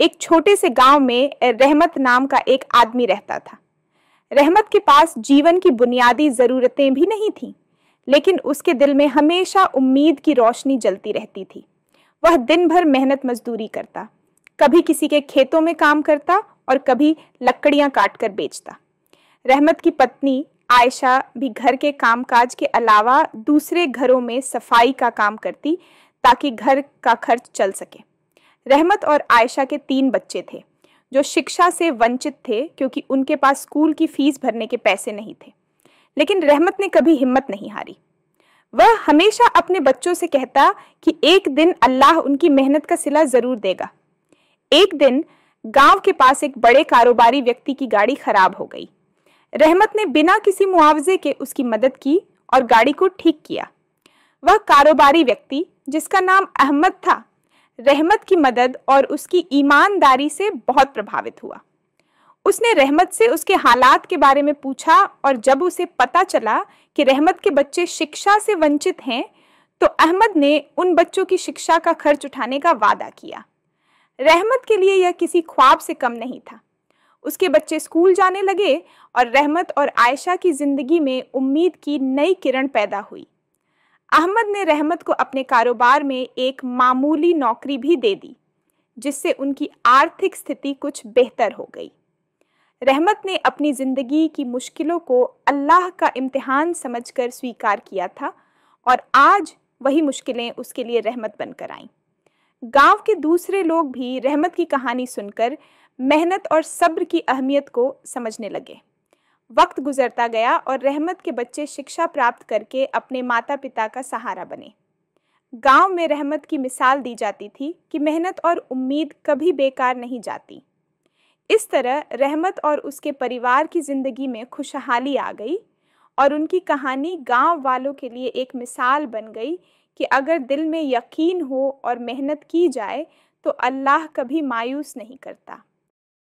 एक छोटे से गांव में रहमत नाम का एक आदमी रहता था रहमत के पास जीवन की बुनियादी ज़रूरतें भी नहीं थीं लेकिन उसके दिल में हमेशा उम्मीद की रोशनी जलती रहती थी वह दिन भर मेहनत मजदूरी करता कभी किसी के खेतों में काम करता और कभी लकड़ियां काट कर बेचता रहमत की पत्नी आयशा भी घर के कामकाज के अलावा दूसरे घरों में सफाई का काम करती ताकि घर का खर्च चल सके रहमत और आयशा के तीन बच्चे थे जो शिक्षा से वंचित थे क्योंकि उनके पास स्कूल की फीस भरने के पैसे नहीं थे लेकिन रहमत ने कभी हिम्मत नहीं हारी वह हमेशा अपने बच्चों से कहता कि एक दिन अल्लाह उनकी मेहनत का सिला ज़रूर देगा एक दिन गांव के पास एक बड़े कारोबारी व्यक्ति की गाड़ी खराब हो गई रहमत ने बिना किसी मुआवजे के उसकी मदद की और गाड़ी को ठीक किया वह कारोबारी व्यक्ति जिसका नाम अहमद था रहमत की मदद और उसकी ईमानदारी से बहुत प्रभावित हुआ उसने रहमत से उसके हालात के बारे में पूछा और जब उसे पता चला कि रहमत के बच्चे शिक्षा से वंचित हैं तो अहमद ने उन बच्चों की शिक्षा का खर्च उठाने का वादा किया रहमत के लिए यह किसी ख्वाब से कम नहीं था उसके बच्चे स्कूल जाने लगे और रहमत और आयशा की ज़िंदगी में उम्मीद की नई किरण पैदा हुई अहमद ने रहमत को अपने कारोबार में एक मामूली नौकरी भी दे दी जिससे उनकी आर्थिक स्थिति कुछ बेहतर हो गई रहमत ने अपनी ज़िंदगी की मुश्किलों को अल्लाह का इम्तिहान समझकर स्वीकार किया था और आज वही मुश्किलें उसके लिए रहमत बनकर आईं गांव के दूसरे लोग भी रहमत की कहानी सुनकर मेहनत और सब्र की अहमियत को समझने लगे वक्त गुजरता गया और रहमत के बच्चे शिक्षा प्राप्त करके अपने माता पिता का सहारा बने गांव में रहमत की मिसाल दी जाती थी कि मेहनत और उम्मीद कभी बेकार नहीं जाती इस तरह रहमत और उसके परिवार की ज़िंदगी में खुशहाली आ गई और उनकी कहानी गांव वालों के लिए एक मिसाल बन गई कि अगर दिल में यकीन हो और मेहनत की जाए तो अल्लाह कभी मायूस नहीं करता